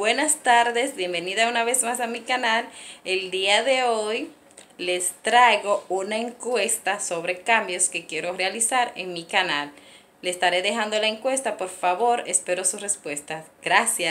buenas tardes, bienvenida una vez más a mi canal. El día de hoy les traigo una encuesta sobre cambios que quiero realizar en mi canal. Le estaré dejando la encuesta, por favor, espero sus respuestas. Gracias.